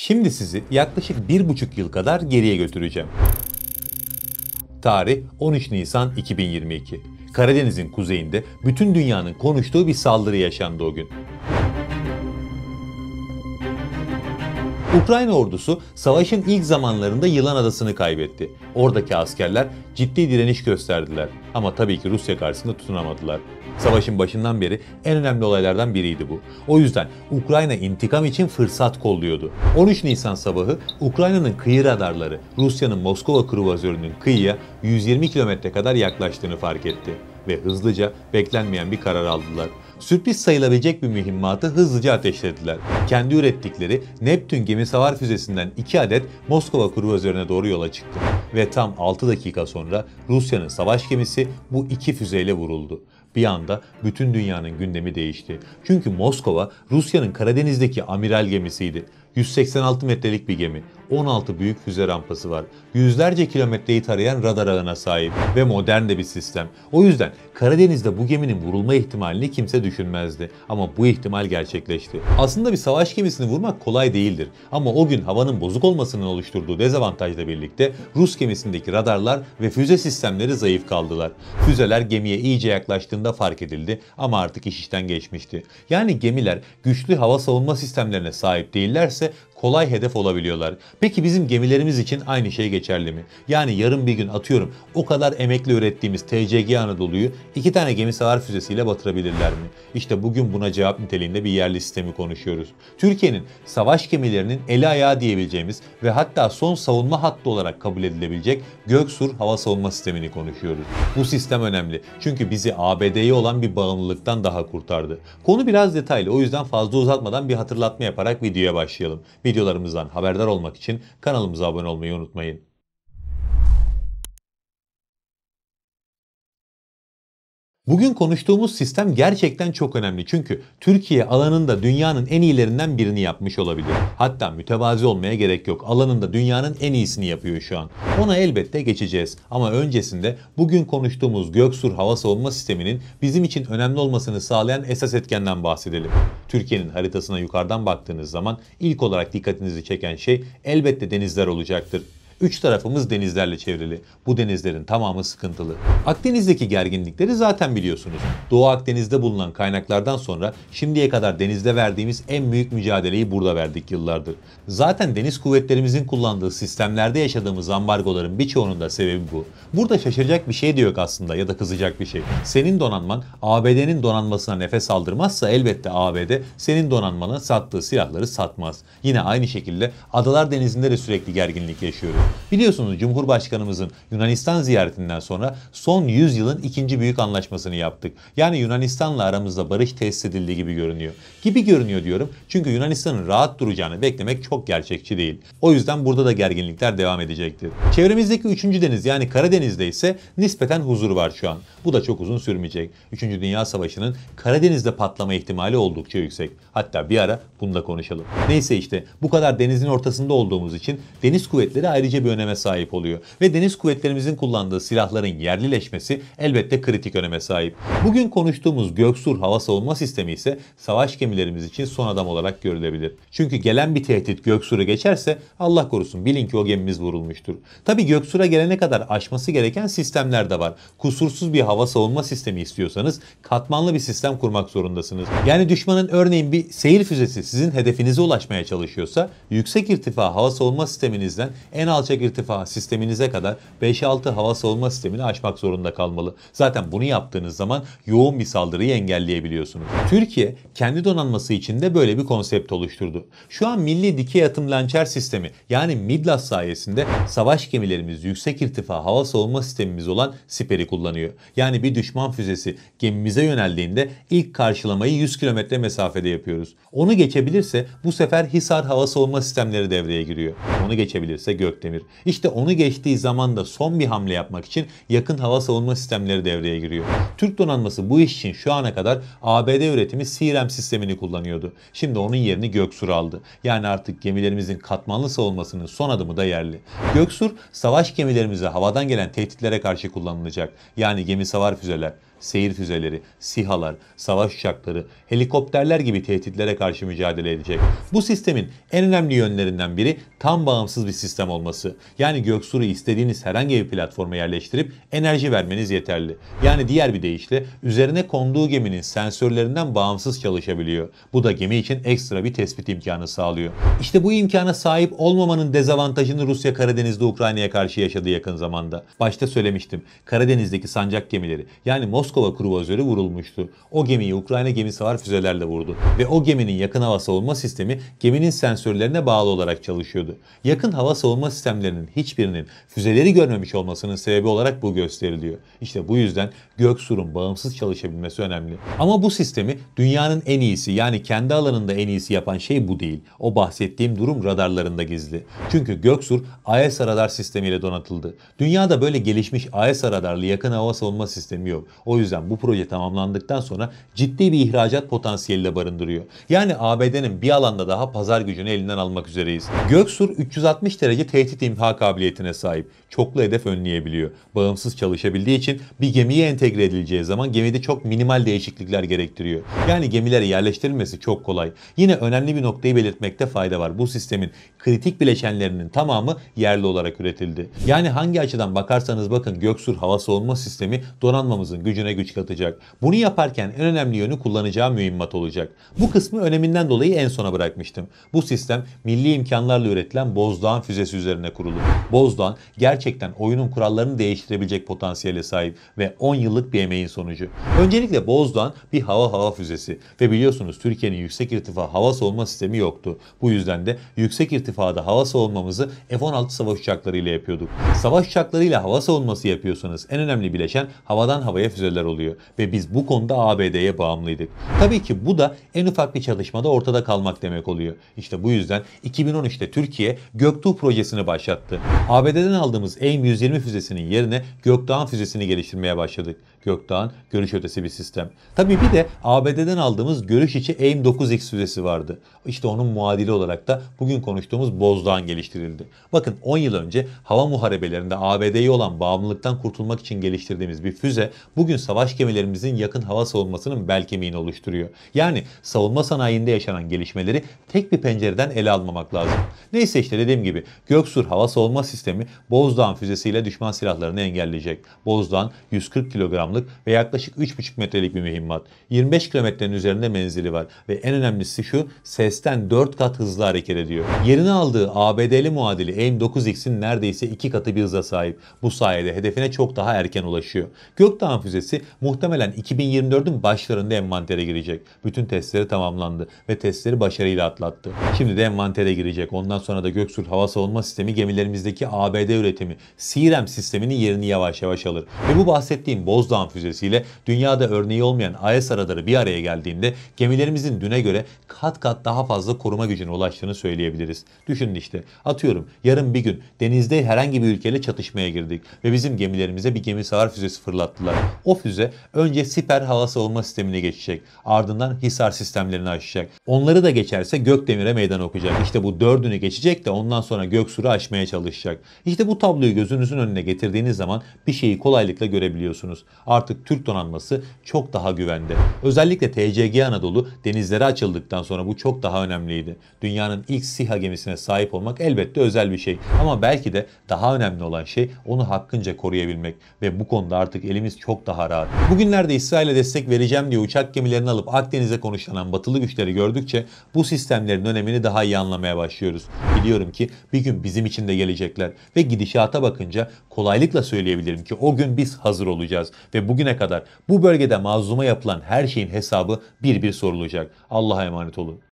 Şimdi sizi yaklaşık bir buçuk yıl kadar geriye götüreceğim. Tarih 13 Nisan 2022. Karadeniz'in kuzeyinde bütün dünyanın konuştuğu bir saldırı yaşandı o gün. Ukrayna ordusu savaşın ilk zamanlarında Yılan Adası'nı kaybetti. Oradaki askerler ciddi direniş gösterdiler ama tabii ki Rusya karşısında tutunamadılar. Savaşın başından beri en önemli olaylardan biriydi bu. O yüzden Ukrayna intikam için fırsat kolluyordu. 13 Nisan sabahı Ukrayna'nın kıyı radarları Rusya'nın Moskova kruvazörünün kıyıya 120 kilometre kadar yaklaştığını fark etti ve hızlıca beklenmeyen bir karar aldılar. Sürpriz sayılabilecek bir mühimmatı hızlıca ateşlediler. Kendi ürettikleri Neptün gemi savar füzesinden 2 adet Moskova kruvazörüne doğru yola çıktı. Ve tam 6 dakika sonra Rusya'nın savaş gemisi bu iki füzeyle vuruldu. Bir anda bütün dünyanın gündemi değişti. Çünkü Moskova Rusya'nın Karadeniz'deki amiral gemisiydi. 186 metrelik bir gemi. 16 büyük füze rampası var. Yüzlerce kilometreyi tarayan radar ağına sahip ve modern de bir sistem. O yüzden Karadeniz'de bu geminin vurulma ihtimalini kimse düşünmezdi. Ama bu ihtimal gerçekleşti. Aslında bir savaş gemisini vurmak kolay değildir. Ama o gün havanın bozuk olmasının oluşturduğu dezavantajla birlikte Rus gemisindeki radarlar ve füze sistemleri zayıf kaldılar. Füzeler gemiye iyice yaklaştığında fark edildi ama artık iş işten geçmişti. Yani gemiler güçlü hava savunma sistemlerine sahip değillerse kolay hedef olabiliyorlar. Peki bizim gemilerimiz için aynı şey geçerli mi? Yani yarın bir gün atıyorum o kadar emekli ürettiğimiz TCG Anadolu'yu iki tane gemi savar füzesiyle batırabilirler mi? İşte bugün buna cevap niteliğinde bir yerli sistemi konuşuyoruz. Türkiye'nin savaş gemilerinin eli ayağı diyebileceğimiz ve hatta son savunma hattı olarak kabul edilebilecek Göksur hava savunma sistemini konuşuyoruz. Bu sistem önemli çünkü bizi ABD'ye olan bir bağımlılıktan daha kurtardı. Konu biraz detaylı o yüzden fazla uzatmadan bir hatırlatma yaparak videoya başlayalım. Videolarımızdan haberdar olmak için kanalımıza abone olmayı unutmayın. Bugün konuştuğumuz sistem gerçekten çok önemli çünkü Türkiye alanında dünyanın en iyilerinden birini yapmış olabilir. Hatta mütevazi olmaya gerek yok. Alanında dünyanın en iyisini yapıyor şu an. Ona elbette geçeceğiz ama öncesinde bugün konuştuğumuz Göksur hava savunma sisteminin bizim için önemli olmasını sağlayan esas etkenden bahsedelim. Türkiye'nin haritasına yukarıdan baktığınız zaman ilk olarak dikkatinizi çeken şey elbette denizler olacaktır. Üç tarafımız denizlerle çevrili. Bu denizlerin tamamı sıkıntılı. Akdeniz'deki gerginlikleri zaten biliyorsunuz. Doğu Akdeniz'de bulunan kaynaklardan sonra şimdiye kadar denizde verdiğimiz en büyük mücadeleyi burada verdik yıllardır. Zaten deniz kuvvetlerimizin kullandığı sistemlerde yaşadığımız ambargoların birçoğunun da sebebi bu. Burada şaşıracak bir şey de yok aslında ya da kızacak bir şey. Senin donanman ABD'nin donanmasına nefes aldırmazsa elbette ABD senin donanmana sattığı silahları satmaz. Yine aynı şekilde Adalar Denizi'nde de sürekli gerginlik yaşıyoruz. Biliyorsunuz Cumhurbaşkanımızın Yunanistan ziyaretinden sonra son 100 yılın ikinci büyük anlaşmasını yaptık. Yani Yunanistan'la aramızda barış tesis edildiği gibi görünüyor. Gibi görünüyor diyorum çünkü Yunanistan'ın rahat duracağını beklemek çok gerçekçi değil. O yüzden burada da gerginlikler devam edecektir. Çevremizdeki 3. deniz yani Karadeniz'de ise nispeten huzur var şu an. Bu da çok uzun sürmeyecek. 3. Dünya Savaşı'nın Karadeniz'de patlama ihtimali oldukça yüksek. Hatta bir ara bunu da konuşalım. Neyse işte bu kadar denizin ortasında olduğumuz için deniz kuvvetleri ayrıca ciddi bir öneme sahip oluyor. Ve deniz kuvvetlerimizin kullandığı silahların yerlileşmesi elbette kritik öneme sahip. Bugün konuştuğumuz Göksur hava savunma sistemi ise savaş gemilerimiz için son adam olarak görülebilir. Çünkü gelen bir tehdit Göksur'u geçerse Allah korusun bilin ki o gemimiz vurulmuştur. Tabi Göksur'a gelene kadar aşması gereken sistemler de var. Kusursuz bir hava savunma sistemi istiyorsanız katmanlı bir sistem kurmak zorundasınız. Yani düşmanın örneğin bir seyir füzesi sizin hedefinize ulaşmaya çalışıyorsa yüksek irtifa hava savunma sisteminizden en alt alçak irtifa sisteminize kadar 5-6 hava savunma sistemini açmak zorunda kalmalı. Zaten bunu yaptığınız zaman yoğun bir saldırıyı engelleyebiliyorsunuz. Türkiye kendi donanması için de böyle bir konsept oluşturdu. Şu an milli dikey atım lançer sistemi yani MIDLAS sayesinde savaş gemilerimiz yüksek irtifa hava savunma sistemimiz olan SIPER'i kullanıyor. Yani bir düşman füzesi gemimize yöneldiğinde ilk karşılamayı 100 kilometre mesafede yapıyoruz. Onu geçebilirse bu sefer Hisar hava savunma sistemleri devreye giriyor. Onu geçebilirse Gökdemir denir. İşte onu geçtiği zaman da son bir hamle yapmak için yakın hava savunma sistemleri devreye giriyor. Türk donanması bu iş için şu ana kadar ABD üretimi SİREM sistemini kullanıyordu. Şimdi onun yerini Göksur aldı. Yani artık gemilerimizin katmanlı savunmasının son adımı da yerli. Göksur savaş gemilerimize havadan gelen tehditlere karşı kullanılacak. Yani gemi savar füzeler seyir füzeleri, sihalar, savaş uçakları, helikopterler gibi tehditlere karşı mücadele edecek. Bu sistemin en önemli yönlerinden biri tam bağımsız bir sistem olması. Yani Göksur'u istediğiniz herhangi bir platforma yerleştirip enerji vermeniz yeterli. Yani diğer bir deyişle üzerine konduğu geminin sensörlerinden bağımsız çalışabiliyor. Bu da gemi için ekstra bir tespit imkanı sağlıyor. İşte bu imkana sahip olmamanın dezavantajını Rusya Karadeniz'de Ukrayna'ya karşı yaşadı yakın zamanda. Başta söylemiştim. Karadeniz'deki sancak gemileri yani Moskova Moskova kruvazörü vurulmuştu. O gemiyi Ukrayna gemisi var füzelerle vurdu ve o geminin yakın hava savunma sistemi geminin sensörlerine bağlı olarak çalışıyordu. Yakın hava savunma sistemlerinin hiçbirinin füzeleri görmemiş olmasının sebebi olarak bu gösteriliyor. İşte bu yüzden Göksur'un bağımsız çalışabilmesi önemli. Ama bu sistemi dünyanın en iyisi yani kendi alanında en iyisi yapan şey bu değil. O bahsettiğim durum radarlarında gizli. Çünkü Göksur AESA e radar sistemiyle donatıldı. Dünyada böyle gelişmiş AESA e radarlı yakın hava savunma sistemi yok. O o yüzden bu proje tamamlandıktan sonra ciddi bir ihracat potansiyeli de barındırıyor. Yani ABD'nin bir alanda daha pazar gücünü elinden almak üzereyiz. Göksur 360 derece tehdit imha kabiliyetine sahip. Çoklu hedef önleyebiliyor. Bağımsız çalışabildiği için bir gemiye entegre edileceği zaman gemide çok minimal değişiklikler gerektiriyor. Yani gemilere yerleştirilmesi çok kolay. Yine önemli bir noktayı belirtmekte fayda var. Bu sistemin kritik bileşenlerinin tamamı yerli olarak üretildi. Yani hangi açıdan bakarsanız bakın Göksur hava savunma sistemi donanmamızın gücüne yöne güç katacak. Bunu yaparken en önemli yönü kullanacağı mühimmat olacak. Bu kısmı öneminden dolayı en sona bırakmıştım. Bu sistem milli imkanlarla üretilen Bozdağ'ın füzesi üzerine kurulu. Bozdağ gerçekten oyunun kurallarını değiştirebilecek potansiyele sahip ve 10 yıllık bir emeğin sonucu. Öncelikle Bozdağ bir hava hava füzesi ve biliyorsunuz Türkiye'nin yüksek irtifa hava savunma sistemi yoktu. Bu yüzden de yüksek irtifada hava savunmamızı F-16 savaş uçaklarıyla yapıyorduk. Savaş uçaklarıyla hava savunması yapıyorsanız en önemli bileşen havadan havaya füzeler olaylar oluyor ve biz bu konuda ABD'ye bağımlıydık. Tabii ki bu da en ufak bir çalışmada ortada kalmak demek oluyor. İşte bu yüzden 2013'te Türkiye Göktuğ projesini başlattı. ABD'den aldığımız AIM-120 füzesinin yerine Gökdağ'ın füzesini geliştirmeye başladık. Gökdağ'ın görüş ötesi bir sistem. Tabii bir de ABD'den aldığımız görüş içi AIM 9X füzesi vardı. İşte onun muadili olarak da bugün konuştuğumuz Bozdağ'ın geliştirildi. Bakın 10 yıl önce hava muharebelerinde ABD'ye olan bağımlılıktan kurtulmak için geliştirdiğimiz bir füze bugün savaş gemilerimizin yakın hava savunmasının bel kemiğini oluşturuyor. Yani savunma sanayinde yaşanan gelişmeleri tek bir pencereden ele almamak lazım. Neyse işte dediğim gibi Göksur hava savunma sistemi Bozdağ'ın füzesiyle düşman silahlarını engelleyecek. Bozdağ'ın 140 kilogramlı kilogramlık ve yaklaşık 3,5 metrelik bir mühimmat. 25 kilometrenin üzerinde menzili var ve en önemlisi şu sesten 4 kat hızlı hareket ediyor. Yerini aldığı ABD'li muadili AIM 9X'in neredeyse 2 katı bir hıza sahip. Bu sayede hedefine çok daha erken ulaşıyor. Gökdağ füzesi muhtemelen 2024'ün başlarında envantere girecek. Bütün testleri tamamlandı ve testleri başarıyla atlattı. Şimdi de envantere girecek. Ondan sonra da Göksul Hava Savunma Sistemi gemilerimizdeki ABD üretimi, SİREM sisteminin yerini yavaş yavaş alır. Ve bu bahsettiğim Bozdağ Tuzan füzesiyle dünyada örneği olmayan IS aradarı bir araya geldiğinde gemilerimizin düne göre kat kat daha fazla koruma gücüne ulaştığını söyleyebiliriz. Düşünün işte atıyorum yarın bir gün denizde herhangi bir ülkeyle çatışmaya girdik ve bizim gemilerimize bir gemi savar füzesi fırlattılar. O füze önce siper hava savunma sistemine geçecek. Ardından hisar sistemlerini aşacak. Onları da geçerse Gökdemir'e meydan okuyacak. İşte bu dördünü geçecek de ondan sonra Göksur'u aşmaya çalışacak. İşte bu tabloyu gözünüzün önüne getirdiğiniz zaman bir şeyi kolaylıkla görebiliyorsunuz artık Türk donanması çok daha güvende. Özellikle TCG Anadolu denizlere açıldıktan sonra bu çok daha önemliydi. Dünyanın ilk SİHA gemisine sahip olmak elbette özel bir şey ama belki de daha önemli olan şey onu hakkınca koruyabilmek ve bu konuda artık elimiz çok daha rahat. Bugünlerde İsrail'e destek vereceğim diye uçak gemilerini alıp Akdeniz'e konuşlanan batılı güçleri gördükçe bu sistemlerin önemini daha iyi anlamaya başlıyoruz. Biliyorum ki bir gün bizim için de gelecekler ve gidişata bakınca kolaylıkla söyleyebilirim ki o gün biz hazır olacağız ve ve bugüne kadar bu bölgede mazluma yapılan her şeyin hesabı bir bir sorulacak. Allah'a emanet olun.